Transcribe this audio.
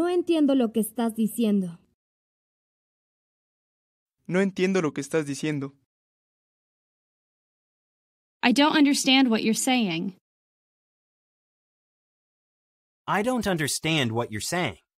No entiendo lo que estás diciendo. No entiendo lo que estás diciendo. I don't understand what you're saying. I don't understand what you're saying.